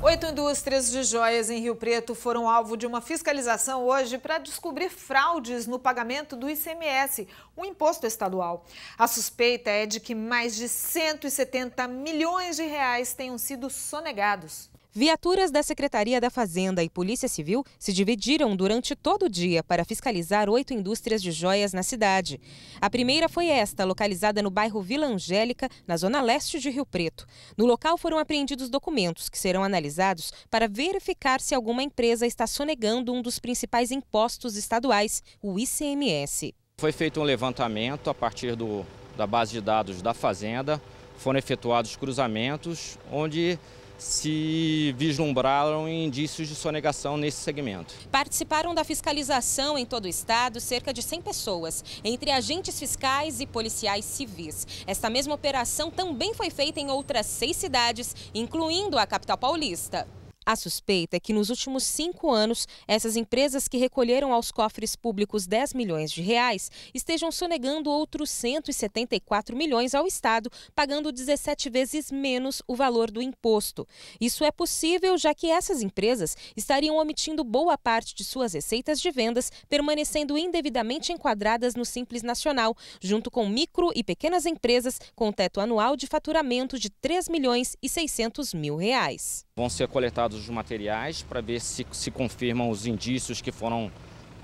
Oito indústrias de joias em Rio Preto foram alvo de uma fiscalização hoje para descobrir fraudes no pagamento do ICMS, um imposto estadual. A suspeita é de que mais de 170 milhões de reais tenham sido sonegados. Viaturas da Secretaria da Fazenda e Polícia Civil se dividiram durante todo o dia para fiscalizar oito indústrias de joias na cidade. A primeira foi esta, localizada no bairro Vila Angélica, na zona leste de Rio Preto. No local foram apreendidos documentos que serão analisados para verificar se alguma empresa está sonegando um dos principais impostos estaduais, o ICMS. Foi feito um levantamento a partir do, da base de dados da Fazenda, foram efetuados cruzamentos, onde se vislumbraram indícios de sonegação nesse segmento. Participaram da fiscalização em todo o estado cerca de 100 pessoas, entre agentes fiscais e policiais civis. Esta mesma operação também foi feita em outras seis cidades, incluindo a capital paulista. A suspeita é que nos últimos cinco anos, essas empresas que recolheram aos cofres públicos 10 milhões de reais estejam sonegando outros 174 milhões ao Estado, pagando 17 vezes menos o valor do imposto. Isso é possível, já que essas empresas estariam omitindo boa parte de suas receitas de vendas, permanecendo indevidamente enquadradas no Simples Nacional, junto com micro e pequenas empresas com teto anual de faturamento de 3 milhões e 600 mil reais. Vão ser coletados os materiais para ver se se confirmam os indícios que foram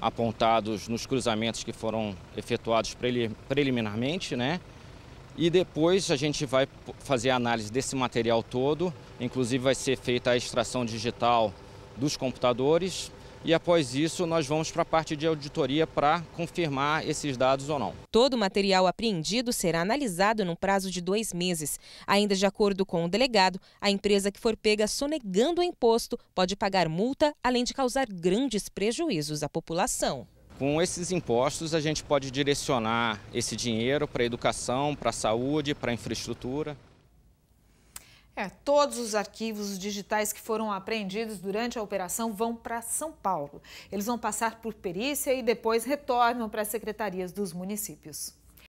apontados nos cruzamentos que foram efetuados preliminarmente, né? E depois a gente vai fazer a análise desse material todo, inclusive vai ser feita a extração digital dos computadores e após isso nós vamos para a parte de auditoria para confirmar esses dados ou não. Todo o material apreendido será analisado num prazo de dois meses. Ainda de acordo com o delegado, a empresa que for pega sonegando o imposto pode pagar multa, além de causar grandes prejuízos à população. Com esses impostos, a gente pode direcionar esse dinheiro para a educação, para a saúde, para a infraestrutura. É, todos os arquivos digitais que foram apreendidos durante a operação vão para São Paulo. Eles vão passar por perícia e depois retornam para as secretarias dos municípios.